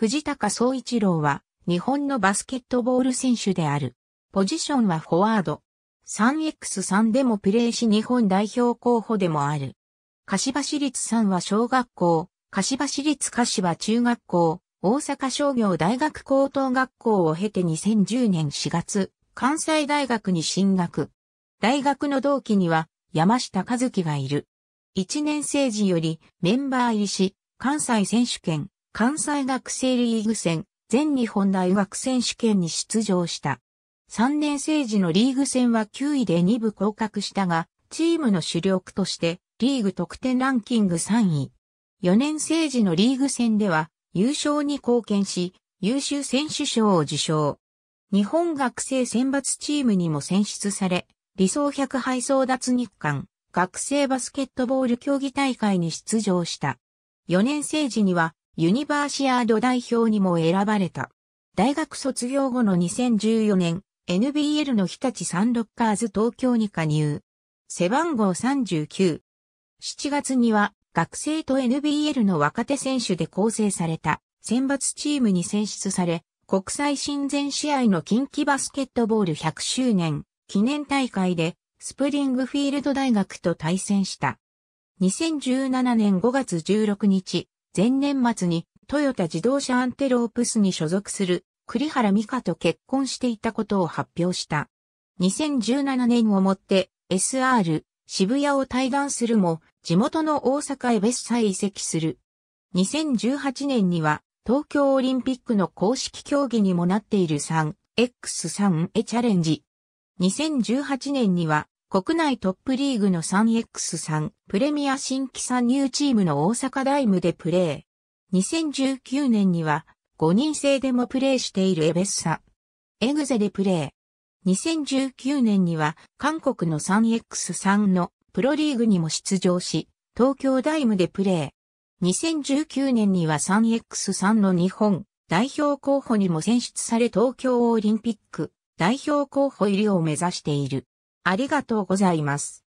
藤高総一郎は、日本のバスケットボール選手である。ポジションはフォワード。3x3 でもプレーし日本代表候補でもある。柏市立3は小学校、柏市立柏中学校、大阪商業大学高等学校を経て2010年4月、関西大学に進学。大学の同期には山下和樹がいる。1年生時よりメンバー入りし、関西選手権、関西学生リーグ戦、全日本大学選手権に出場した。3年生時のリーグ戦は9位で2部降格したが、チームの主力としてリーグ得点ランキング3位。4年生時のリーグ戦では優勝に貢献し、優秀選手賞を受賞。日本学生選抜チームにも選出され、理想100敗争奪日韓学生バスケットボール競技大会に出場した。4年生時にはユニバーシアード代表にも選ばれた。大学卒業後の2014年、NBL の日立サンロッカーズ東京に加入。背番号39。7月には学生と NBL の若手選手で構成された選抜チームに選出され、国際親善試合の近畿バスケットボール100周年記念大会でスプリングフィールド大学と対戦した。2017年5月16日、前年末にトヨタ自動車アンテロープスに所属する栗原美香と結婚していたことを発表した。2017年をもって SR 渋谷を退団するも地元の大阪へ別荘移籍する。2018年には東京オリンピックの公式競技にもなっている 3X3 へチャレンジ。2018年には国内トップリーグの 3X3 プレミア新規参入チームの大阪ダイムでプレー。2019年には5人制でもプレーしているエベッサ。エグゼでプレー。2019年には韓国の 3X3 のプロリーグにも出場し、東京ダイムでプレー。2019年には 3X3 の日本代表候補にも選出され東京オリンピック代表候補入りを目指している。ありがとうございます。